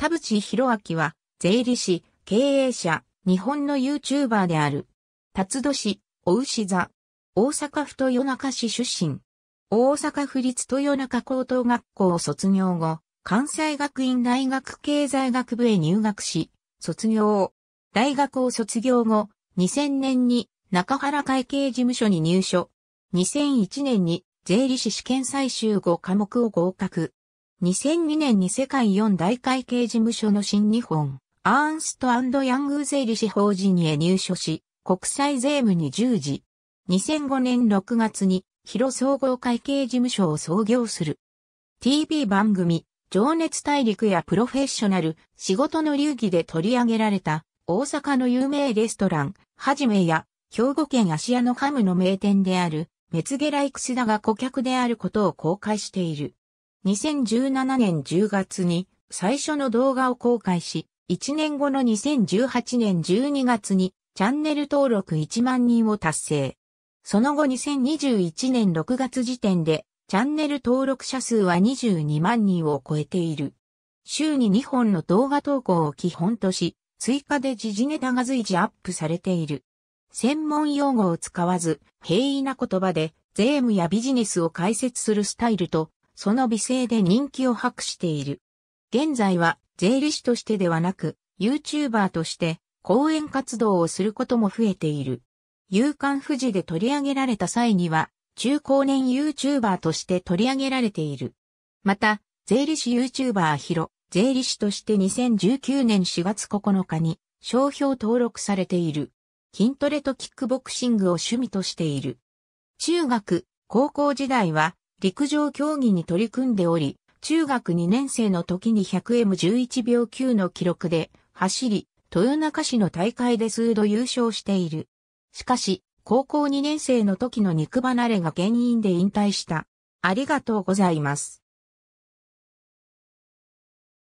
田淵博明は、税理士、経営者、日本の YouTuber である。辰戸市、お牛座。大阪府豊中市出身。大阪府立豊中高等学校を卒業後、関西学院大学経済学部へ入学し、卒業。大学を卒業後、2000年に中原会計事務所に入所。2001年に税理士試験最終5科目を合格。2002年に世界4大会計事務所の新日本、アーンストヤング税理士法人へ入所し、国際税務に従事。2005年6月に、広総合会計事務所を創業する。TV 番組、情熱大陸やプロフェッショナル、仕事の流儀で取り上げられた、大阪の有名レストラン、はじめや、兵庫県芦屋のハムの名店である、メツゲライクスダが顧客であることを公開している。2017年10月に最初の動画を公開し、1年後の2018年12月にチャンネル登録1万人を達成。その後2021年6月時点でチャンネル登録者数は22万人を超えている。週に2本の動画投稿を基本とし、追加で時事ネタが随時アップされている。専門用語を使わず、平易な言葉で、税務やビジネスを解説するスタイルと、その美声で人気を博している。現在は税理士としてではなく、YouTuber として講演活動をすることも増えている。夕刊富士で取り上げられた際には、中高年 YouTuber として取り上げられている。また、税理士 YouTuber ヒロ、税理士として2019年4月9日に商標登録されている。筋トレとキックボクシングを趣味としている。中学、高校時代は陸上競技に取り組んでおり、中学2年生の時に 100M11 秒9の記録で走り、豊中市の大会で数度優勝している。しかし、高校2年生の時の肉離れが原因で引退した。ありがとうございます。